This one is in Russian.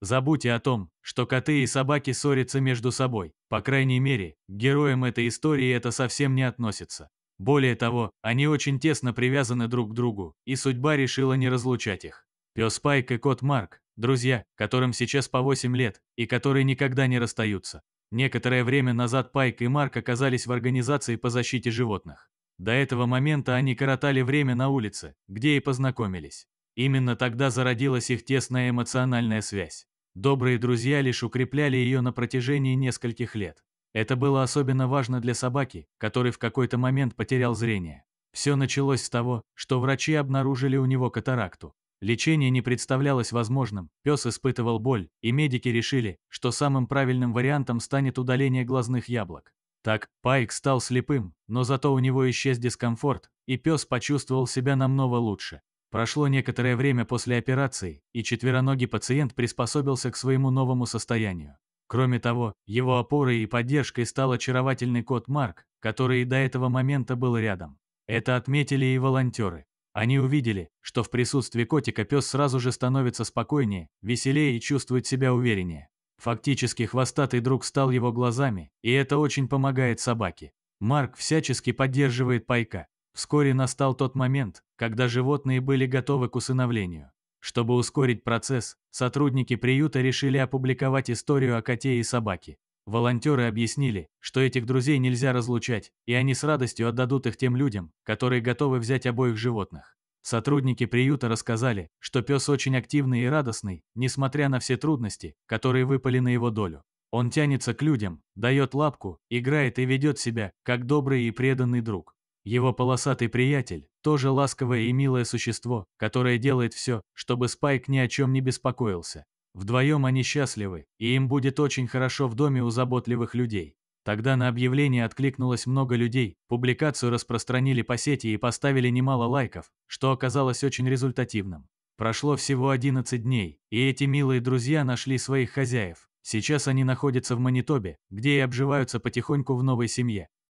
Забудьте о том, что коты и собаки ссорятся между собой. По крайней мере, к героям этой истории это совсем не относится. Более того, они очень тесно привязаны друг к другу, и судьба решила не разлучать их. Пес Пайк и кот Марк – друзья, которым сейчас по 8 лет, и которые никогда не расстаются. Некоторое время назад Пайк и Марк оказались в организации по защите животных. До этого момента они коротали время на улице, где и познакомились. Именно тогда зародилась их тесная эмоциональная связь. Добрые друзья лишь укрепляли ее на протяжении нескольких лет. Это было особенно важно для собаки, который в какой-то момент потерял зрение. Все началось с того, что врачи обнаружили у него катаракту. Лечение не представлялось возможным, пес испытывал боль, и медики решили, что самым правильным вариантом станет удаление глазных яблок. Так, Пайк стал слепым, но зато у него исчез дискомфорт, и пес почувствовал себя намного лучше. Прошло некоторое время после операции, и четвероногий пациент приспособился к своему новому состоянию. Кроме того, его опорой и поддержкой стал очаровательный кот Марк, который и до этого момента был рядом. Это отметили и волонтеры. Они увидели, что в присутствии котика пес сразу же становится спокойнее, веселее и чувствует себя увереннее. Фактически хвостатый друг стал его глазами, и это очень помогает собаке. Марк всячески поддерживает пайка, Вскоре настал тот момент, когда животные были готовы к усыновлению. Чтобы ускорить процесс, сотрудники приюта решили опубликовать историю о коте и собаке. Волонтеры объяснили, что этих друзей нельзя разлучать, и они с радостью отдадут их тем людям, которые готовы взять обоих животных. Сотрудники приюта рассказали, что пес очень активный и радостный, несмотря на все трудности, которые выпали на его долю. Он тянется к людям, дает лапку, играет и ведет себя, как добрый и преданный друг. Его полосатый приятель – тоже ласковое и милое существо, которое делает все, чтобы Спайк ни о чем не беспокоился. Вдвоем они счастливы, и им будет очень хорошо в доме у заботливых людей. Тогда на объявление откликнулось много людей, публикацию распространили по сети и поставили немало лайков, что оказалось очень результативным. Прошло всего 11 дней, и эти милые друзья нашли своих хозяев. Сейчас они находятся в Манитобе, где и обживаются потихоньку в новой семье.